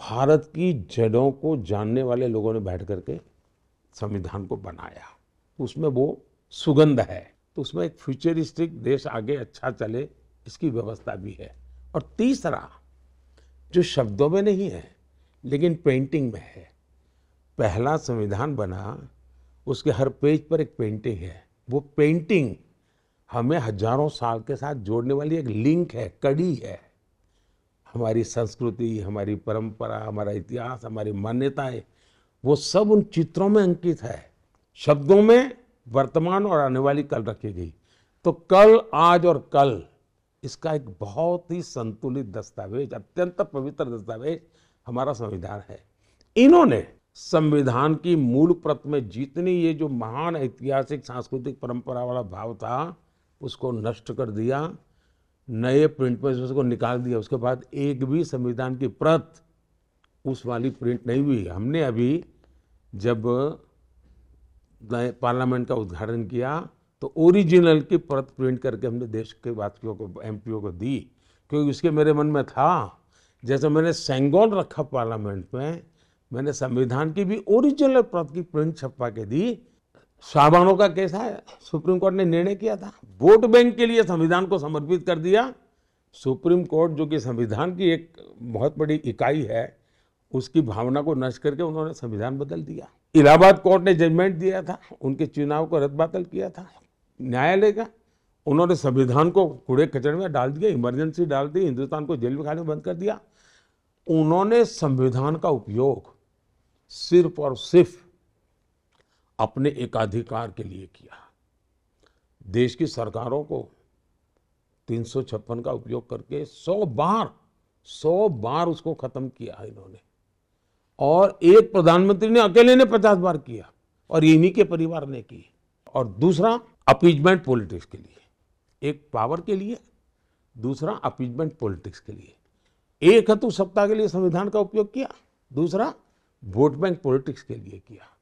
भारत की जड़ों को जानने वाले लोगों ने बैठ करके संविधान को बनाया उसमें वो सुगंध है तो उसमें एक फ्यूचरिस्टिक देश आगे अच्छा चले इसकी व्यवस्था भी है और तीसरा जो शब्दों में नहीं है लेकिन पेंटिंग में है पहला संविधान बना उसके हर पेज पर एक पेंटिंग है वो पेंटिंग हमें हजारों साल के साथ जोड़ने वाली एक लिंक है कड़ी है हमारी संस्कृति हमारी परंपरा हमारा इतिहास हमारी मान्यताएं वो सब उन चित्रों में अंकित है शब्दों में वर्तमान और आने वाली कल रखी गई तो कल आज और कल इसका एक बहुत ही संतुलित दस्तावेज अत्यंत पवित्र दस्तावेज हमारा संविधान है इन्होंने संविधान की मूल प्रत में जितनी ये जो महान ऐतिहासिक सांस्कृतिक परंपरा वाला भाव था उसको नष्ट कर दिया नए प्रिंट पर उसको निकाल दिया उसके बाद एक भी संविधान की प्रत उस वाली प्रिंट नहीं हुई हमने अभी जब नए पार्लियामेंट का उद्घाटन किया तो ओरिजिनल की प्रत प्रिंट करके हमने देश के वासियों को एम को दी क्योंकि उसके मेरे मन में था जैसे मैंने सेंगोल रखा पार्लियामेंट में मैंने संविधान की भी ओरिजिनल प्रत की प्रिंट छपा के दी साबानों का केस है सुप्रीम कोर्ट ने निर्णय किया था वोट बैंक के लिए संविधान को समर्पित कर दिया सुप्रीम कोर्ट जो कि संविधान की एक बहुत बड़ी इकाई है उसकी भावना को नष्ट करके उन्होंने संविधान बदल दिया इलाहाबाद कोर्ट ने जजमेंट दिया था उनके चुनाव को रद्दबातल किया था न्यायालय का उन्होंने संविधान को कूड़े कचड़े में डाल दिया इमरजेंसी डाल दी हिंदुस्तान को जेल में खाने बंद कर दिया उन्होंने संविधान का उपयोग सिर्फ और सिर्फ अपने एकाधिकार के लिए किया देश की सरकारों को तीन का उपयोग करके सौ बार सौ बार उसको खत्म किया इन्होंने और एक प्रधानमंत्री ने अकेले ने पचास बार किया और इन्हीं के परिवार ने की और दूसरा अपीजमेंट पॉलिटिक्स के लिए एक पावर के लिए दूसरा अपीजमेंट पॉलिटिक्स के लिए एक हेतु सप्ताह के लिए संविधान का उपयोग किया दूसरा वोट बैंक पॉलिटिक्स के लिए किया